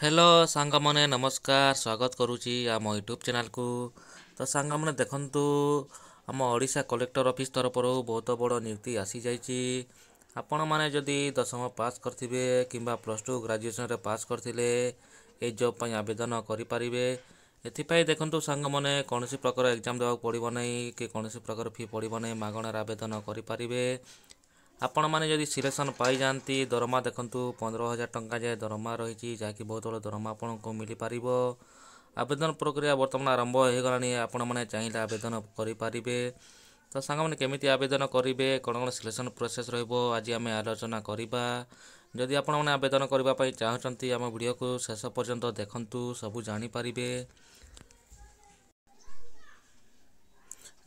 hello ସାଙ୍ଗମାନେ ନମସ୍କାର ସ୍ୱାଗତ କରୁଛି ଆମ ୟୁଟ୍ୟୁବ୍ ଚ୍ୟାନେଲକୁ ତ ସାଙ୍ଗମାନେ ଦେଖନ୍ତୁ ଆମ ଓଡ଼ିଶା କଲେକ୍ଟର ଅଫିସ୍ ତରଫରୁ ବହୁତ ବଡ଼ ନିଯୁକ୍ତି ଆସିଯାଇଛି ଆପଣମାନେ ଯଦି ଦଶମ ପାସ୍ କରିଥିବେ କିମ୍ବା ପ୍ଲସ୍ ଟୁ ଗ୍ରାଜୁଏସନ୍ରେ ପାସ୍ କରିଥିଲେ ଏ ଜବ୍ ପାଇଁ ଆବେଦନ କରିପାରିବେ ଏଥିପାଇଁ ଦେଖନ୍ତୁ ସାଙ୍ଗମାନେ କୌଣସି ପ୍ରକାର ଏକ୍ଜାମ୍ ଦେବାକୁ ପଡ଼ିବ ନାହିଁ କି କୌଣସି ପ୍ରକାର ଫି ପଡ଼ିବ ନାହିଁ ମାଗଣାରେ ଆବେଦନ କରିପାରିବେ ଆପଣମାନେ ଯଦି ସିଲେକ୍ସନ୍ ପାଇଯାଆନ୍ତି ଦରମା ଦେଖନ୍ତୁ ପନ୍ଦର ହଜାର ଟଙ୍କା ଯାଏ ଦରମା ରହିଛି ଯାହାକି ବହୁତ ବଡ଼ ଦରମା ଆପଣଙ୍କୁ ମିଳିପାରିବ ଆବେଦନ ପ୍ରକ୍ରିୟା ବର୍ତ୍ତମାନ ଆରମ୍ଭ ହୋଇଗଲାଣି ଆପଣମାନେ ଚାହିଁଲେ ଆବେଦନ କରିପାରିବେ ତ ସାଙ୍ଗମାନେ କେମିତି ଆବେଦନ କରିବେ କ'ଣ କ'ଣ ସିଲେକ୍ସନ୍ ପ୍ରୋସେସ୍ ରହିବ ଆଜି ଆମେ ଆଲୋଚନା କରିବା ଯଦି ଆପଣମାନେ ଆବେଦନ କରିବା ପାଇଁ ଚାହୁଁଛନ୍ତି ଆମ ଭିଡ଼ିଓକୁ ଶେଷ ପର୍ଯ୍ୟନ୍ତ ଦେଖନ୍ତୁ ସବୁ ଜାଣିପାରିବେ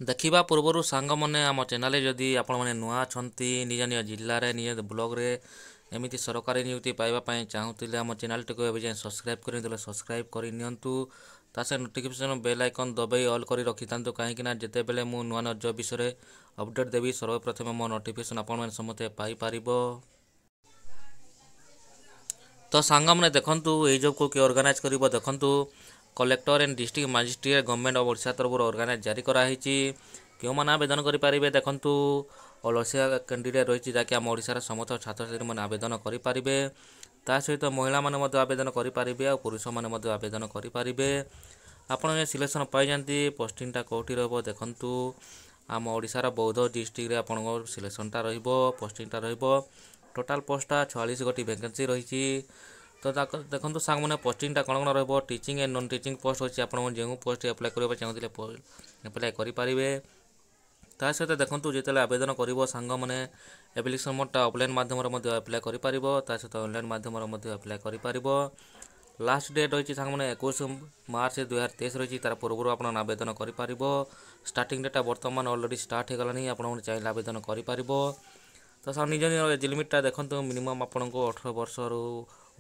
ଦେଖିବା ପୂର୍ବରୁ ସାଙ୍ଗମାନେ ଆମ ଚ୍ୟାନେଲରେ ଯଦି ଆପଣମାନେ ନୂଆ ଅଛନ୍ତି ନିଜ ନିଜ ଜିଲ୍ଲାରେ ନିଜ ବ୍ଲଗ୍ରେ ଏମିତି ସରକାରୀ ନିଯୁକ୍ତି ପାଇବା ପାଇଁ ଚାହୁଁଥିଲେ ଆମ ଚ୍ୟାନେଲଟିକୁ ଏବେ ଯାଏଁ ସବସ୍କ୍ରାଇବ୍ କରିଦେଲେ ସବସ୍କ୍ରାଇବ୍ କରି ନିଅନ୍ତୁ ତା ସହ ନୋଟିଫିକେସନ୍ ବେଲ୍ ଆଇକନ୍ ଦବାଇ ଅଲ୍ କରି ରଖିଥାନ୍ତୁ କାହିଁକିନା ଯେତେବେଳେ ମୁଁ ନୂଆ ନୂଆ ଜବ୍ ବିଷୟରେ ଅପଡ଼େଟ୍ ଦେବି ସର୍ବପ୍ରଥମେ ମୋ ନୋଟିଫିକେସନ୍ ଆପଣମାନେ ସମସ୍ତେ ପାଇପାରିବ ତ ସାଙ୍ଗମାନେ ଦେଖନ୍ତୁ ଏଇ ଜବ୍କୁ କିଏ ଅର୍ଗାନାଇଜ୍ କରିବ ଦେଖନ୍ତୁ collector and district magistrate government of Odisha ତରଫରୁ ଅର୍ଗାନାଇଜ୍ ଜାରି କରାହୋଇଛି କେଉଁମାନେ ଆବେଦନ କରିପାରିବେ ଦେଖନ୍ତୁ ଅଲ୍ ଓଡ଼ିଶା କ୍ୟାଣ୍ଡିଡେଟ୍ ରହିଛି ଯାହାକି ଆମ ଓଡ଼ିଶାର ସମସ୍ତ ଛାତ୍ରଛାତ୍ରୀମାନେ ଆବେଦନ କରିପାରିବେ ତା ସହିତ ମହିଳାମାନେ ମଧ୍ୟ ଆବେଦନ କରିପାରିବେ ଆଉ ପୁରୁଷମାନେ ମଧ୍ୟ ଆବେଦନ କରିପାରିବେ ଆପଣ ଏ ସିଲେକ୍ସନ୍ ପାଇଛନ୍ତି ପୋଷ୍ଟିଂଟା କେଉଁଠି ରହିବ ଦେଖନ୍ତୁ ଆମ ଓଡ଼ିଶାର ବୌଦ୍ଧ ଡିଷ୍ଟ୍ରିକ୍ଟରେ ଆପଣଙ୍କ ସିଲେକ୍ସନ୍ଟା ରହିବ ପୋଷ୍ଟିଂଟା ରହିବ ଟୋଟାଲ୍ ପୋଷ୍ଟଟା ଛୟାଳିଶ ଗୋଟି ଭ୍ୟାକେନ୍ସି ରହିଛି ତ ଦେଖନ୍ତୁ ସାଙ୍ଗମାନେ ପୋଷ୍ଟିଂଟା କ'ଣ କ'ଣ ରହିବ teaching and non teaching post ଅଛି ଆପଣମାନେ ଯେଉଁ ପୋଷ୍ଟ ଆପ୍ଲାଏ କରିବା ଚାହୁଁଥିଲେ ଆପ୍ଲାଏ କରିପାରିବେ ତା ସହିତ ଦେଖନ୍ତୁ ଯେତେବେଳେ ଆବେଦନ କରିବ ସାଙ୍ଗମାନେ ଆପ୍ଲିକେସନ୍ ମୋଡ଼୍ଟା ଅଫ୍ଲାଇନ୍ ମାଧ୍ୟମରେ ମଧ୍ୟ ଆପ୍ଲାଏ କରିପାରିବ ତା ସହିତ ଅନଲାଇନ୍ ମାଧ୍ୟମରେ ମଧ୍ୟ ଆପ୍ଲାଏ କରିପାରିବ ଲାଷ୍ଟ ଡେଟ୍ ରହିଛି ସାଙ୍ଗମାନେ ଏକୋଇଶ ମାର୍ଚ୍ଚ ଦୁଇହଜାର ତେଇଶ ରହିଛି ତାର ପୂର୍ବରୁ ଆପଣ ଆବେଦନ କରିପାରିବ ଷ୍ଟାର୍ଟିଂ ଡେଟ୍ଟା ବର୍ତ୍ତମାନ ଅଲରେଡ଼ି ଷ୍ଟାର୍ଟ ହୋଇଗଲାଣି ଆପଣମାନେ ଚାହିଁଲେ ଆବେଦନ କରିପାରିବ ତ ସାର୍ ନିଜ ନିଜ ଏଜ୍ ଲିମିଟ୍ଟା ଦେଖନ୍ତୁ ମିନିମମ୍ ଆପଣଙ୍କୁ ଅଠର ବର୍ଷରୁ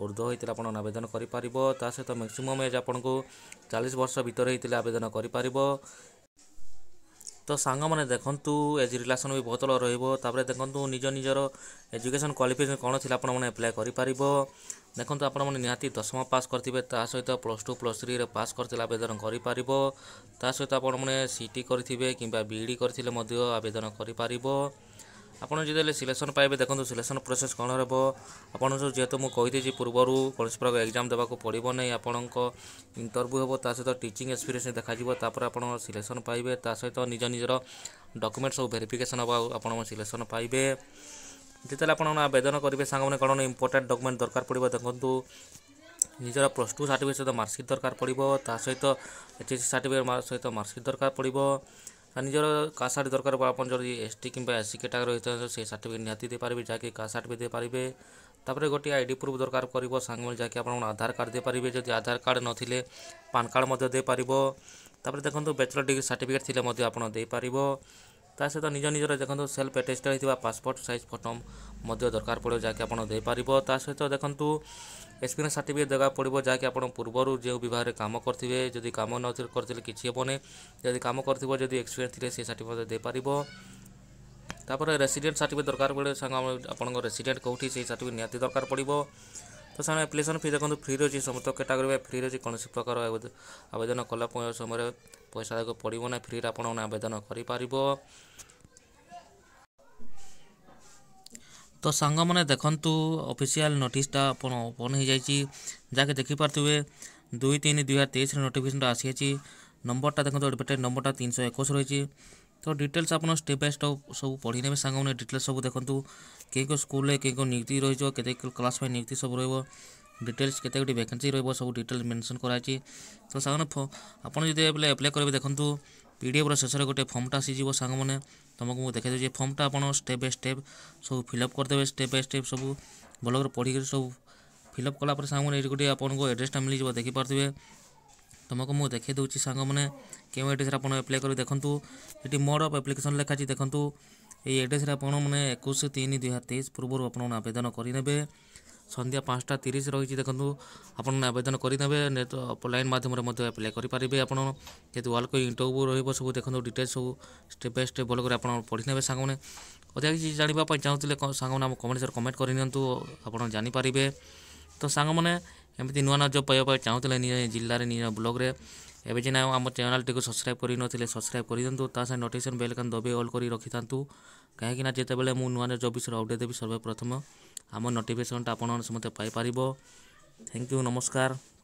ଉର୍ଦ୍ଧ୍ୱ ହୋଇଥିଲେ ଆପଣ ଆବେଦନ କରିପାରିବ ତା ସହିତ ମ୍ୟାକ୍ସିମମ୍ ଏଜ୍ ଆପଣଙ୍କୁ ଚାଳିଶ ବର୍ଷ ଭିତରେ ହୋଇଥିଲେ ଆବେଦନ କରିପାରିବ ତ ସାଙ୍ଗମାନେ ଦେଖନ୍ତୁ ଏଜ୍ ରିଲେସନ୍ ବି ବହୁତ ରହିବ ତାପରେ ଦେଖନ୍ତୁ ନିଜ ନିଜର ଏଜୁକେସନ୍ କ୍ୱାଲିଫିକେସନ୍ କ'ଣ ଥିଲା ଆପଣମାନେ ଆପ୍ଲାଏ କରିପାରିବ ଦେଖନ୍ତୁ ଆପଣମାନେ ନିହାତି ଦଶମ ପାସ୍ କରିଥିବେ ତା ସହିତ ପ୍ଲସ୍ ଟୁ ପ୍ଲସ୍ ଥ୍ରୀରେ ପାସ୍ କରିଥିଲେ ଆବେଦନ କରିପାରିବ ତା ସହିତ ଆପଣମାନେ ସି ଟି କରିଥିବେ କିମ୍ବା ବି ଇ ଡ଼ି କରିଥିଲେ ମଧ୍ୟ ଆବେଦନ କରିପାରିବ ଆପଣ ଯେତେବେଳେ ସିଲେକ୍ସନ୍ ପାଇବେ ଦେଖନ୍ତୁ ସିଲେକ୍ସନ୍ ପ୍ରୋସେସ୍ କ'ଣ ହେବ ଆପଣଙ୍କୁ ଯେହେତୁ ମୁଁ କହିଦେଇଛି ପୂର୍ବରୁ କୌଣସି ପ୍ରକାର ଏକ୍ଜାମ୍ ଦେବାକୁ ପଡ଼ିବ ନାହିଁ ଆପଣଙ୍କ ଇଣ୍ଟରଭ୍ୟୁ ହେବ ତା ସହିତ ଟିଚିଂ ଏକ୍ସପିରିଏନ୍ସ ଦେଖାଯିବ ତାପରେ ଆପଣ ସିଲେକ୍ସନ୍ ପାଇବେ ତା ସହିତ ନିଜ ନିଜର ଡକୁମେଣ୍ଟ ସବୁ ଭେରିଫିକେସନ୍ ହେବ ଆପଣ ସିଲେକ୍ସନ୍ ପାଇବେ ଯେତେବେଳେ ଆପଣ ଆବେଦନ କରିବେ ସାଙ୍ଗମାନେ କ'ଣ ଇମ୍ପୋର୍ଟାଣ୍ଟ ଡକୁମେଣ୍ଟ ଦରକାର ପଡ଼ିବ ଦେଖନ୍ତୁ ନିଜର ପ୍ଲସ୍ ଟୁ ସାର୍ଟିଫିକେଟ୍ ସହିତ ମାର୍କସିଟ୍ ଦରକାର ପଡ଼ିବ ତା ସହିତ ଏଚ୍ ଏସ୍ ସି ସାର୍ଟିଫିକେଟ୍ ସହିତ ମାର୍କସିଟ୍ ଦରକାର ପଡ଼ିବ ନିଜର କାଷ୍ଟ ସାର୍ଟ ଦରକାର ଆପଣ ଯଦି ଏସ୍ ଟି କିମ୍ବା ଏସ୍ ସି କେଟାଗୋରୀ ହୋଇଥାନ୍ତି ସେ ସାର୍ଟିଫିକେଟ୍ ନିହାତି ଦେଇପାରିବେ ଯାହାକି କାଷ୍ଟ ସାର୍ଟ ବି ଦେଇପାରିବେ ତାପରେ ଗୋଟିଏ ଆଇ ଡ଼ି ପ୍ରୁଫ୍ ଦରକାର କରିବ ସାଙ୍ଗମାନେ ଯାହାକି ଆପଣଙ୍କ ଆଧାର କାର୍ଡ଼ ଦେଇପାରିବେ ଯଦି ଆଧାର କାର୍ଡ଼ ନଥିଲେ ପାନ୍ କାର୍ଡ଼ ମଧ୍ୟ ଦେଇପାରିବ ତାପରେ ଦେଖନ୍ତୁ ବ୍ୟାଚଲର୍ ଡିଗ୍ରୀ ସାର୍ଟିଫିକେଟ୍ ଥିଲେ ମଧ୍ୟ ଆପଣ ଦେଇପାରିବ ତା ସହିତ ନିଜ ନିଜର ଦେଖନ୍ତୁ ସେଲ୍ଫ ଆଟେଷ୍ଟେଡ଼ ହୋଇଥିବା ପାସପୋର୍ଟ ସାଇଜ୍ ଫଟୋ ମଧ୍ୟ ଦରକାର ପଡ଼ିବ ଯାହାକି ଆପଣ ଦେଇପାରିବ ତା ସହିତ ଦେଖନ୍ତୁ ଏକ୍ସପିରିଏନ୍ସ ସାର୍ଟିଫିକେଟ୍ ଦେବାକୁ ପଡ଼ିବ ଯାହାକି ଆପଣ ପୂର୍ବରୁ ଯେଉଁ ବିଭାଗରେ କାମ କରିଥିବେ ଯଦି କାମ ନ କରିଥିଲେ କିଛି ହେବନି ଯଦି କାମ କରିଥିବ ଯଦି ଏକ୍ସପିରିଏନ୍ସ ଥିଲେ ସେ ସାର୍ଟିଫିକେଟ୍ ଦେଇପାରିବ ତାପରେ ରେସିଡେଣ୍ଟ ସାର୍ଟିଫିକେଟ୍ ଦରକାର ପଡ଼ିବ ସାଙ୍ଗ ଆପଣଙ୍କ ରେସିଡେଣ୍ଟ କେଉଁଠି ସେଇ ସାର୍ଟିଫିକେଟ୍ ନିହାତି ଦରକାର ପଡ଼ିବ ତ ସେମାନେ ଆପ୍ଲିକେସନ୍ ଫି ଦେଖନ୍ତୁ ଫ୍ରି ରହୁଛି ସମସ୍ତ କାଟାଗୋରୀ ପାଇଁ ଫ୍ରି ରହୁଛି କୌଣସି ପ୍ରକାର ଆବେଦନ କଲା ସମୟରେ ପଇସା ଦେବାକୁ ପଡ଼ିବ ନାହିଁ ଫ୍ରିରେ ଆପଣମାନେ ଆବେଦନ କରିପାରିବ ତ ସାଙ୍ଗମାନେ ଦେଖନ୍ତୁ ଅଫିସିଆଲ୍ ନୋଟିସ୍ଟା ଆପଣ ଓପନ୍ ହୋଇଯାଇଛି ଯାହାକି ଦେଖିପାରୁଥିବେ ଦୁଇ ତିନି ଦୁଇ ହଜାର ତେଇଶରେ ନୋଟିଫିକେସନ୍ଟା ଆସିଯାଇଛି ନମ୍ବରଟା ଦେଖନ୍ତୁ ଆଡ଼ଭର୍ଟାଇଜ୍ ନମ୍ବରଟା ତିନିଶହ ଏକୋଇଶ ରହିଛି ତ ଡିଟେଲ୍ସ ଆପଣ ଷ୍ଟେପ୍ ବାଇ ଷ୍ଟେପ୍ ସବୁ ପଢ଼ି ନେବେ ସାଙ୍ଗମାନେ ଡିଟେଲ୍ସ ସବୁ ଦେଖନ୍ତୁ কে কেউ স্কুলে কে কেউ নিযুক্তি রয়েছে কেতে কেউ ক্লাস পাই নিযুক্তি সব রহব ডিটেলস কেতে গোটি ভ্যাকেন্সি রহব সব ডিটেলস মেনশন করা আছে তো সাংমানে আপনার যদি বেলে আপ্লাই করবে দেখুন পিডিএফর শেষে গোটে ফর্মটা আসিযোগ সাংমানে তোমাকে মু দেখাই দেছি ফর্মটা আপনার স্টেপ বাই স্টেপ সব ফিল আপ করেদেবে স্টেপ বাই স্টেপ সব ভালকরে পড়িকি সব ফিল আপ কলাপরে সাংমানে এটি গোটে আপনার এড্রেসটা মিলিযোগ দেখিপারে তোমাকে মু দেখাই দেছি সাং মানে কেউ এড্রেসে আপনার আপ্লাই করে দেখুন এটি মোড অফ আপ্লিকেসন লেখা আছে দেখুন এই এড্রেসে আপনার মানে একুশ তিন দুই হাজার তেইশ পূর্ব আপনার আবেদন করে নেবে সন্ধ্যা পাঁচটা তিরিশ রয়েছে দেখুন আপনার আবেদন করে নেবে নেট অফলাইন মাধ্যমে মধ্যে আপ্লাই করে পারবে আপনার যেহেতু ওয়ার্ল্ড ইন্টারভিউ রহব সব দেখুন ডিটেলস সব স্টেপ বাই স্টেপ ভালো করে আপনার পড়ি নেবে সাংমানে অধিকা কিছু জাঁয়া চাহুলে সাংমানে আমার কমেন্ট সেয়ার কমেন্ট করে নিয়ন্তু আপনার জাঁপারে তো সাংমানে ଏମିତି ନୂଆ ନୂଆ ଜବ୍ ପାଇବା ପାଇଁ ଚାହୁଁଥିଲେ ନିଜ ଜିଲ୍ଲାରେ ନିଜ ବ୍ଲଗ୍ରେ ଏବେ ଯେ ସିନା ଆମ ଚ୍ୟାନେଲ୍ଟିକୁ ସବସ୍କ୍ରାଇବ୍ କରିନଥିଲେ ସବସ୍କ୍ରାଇବ୍ କରିଦିଅନ୍ତୁ ତା ସାଙ୍ଗେ ନୋଟିଫିକେସନ୍ ବେଲ୍ କାନ୍ ଦବାଇ ଅଲ୍ କରି ରଖିଥାନ୍ତୁ କାହିଁକିନା ଯେତେବେଳେ ମୁଁ ନୂଆ ନୂଆ ଜବ୍ ବିଷୟରେ ଅପଡ଼େଟ୍ ଦେବି ସର୍ବପ୍ରଥମ ଆମ ନୋଟିଫିକେସନ୍ଟା ଆପଣ ସମସ୍ତେ ପାଇପାରିବ ଥ୍ୟାଙ୍କ ୟୁ ନମସ୍କାର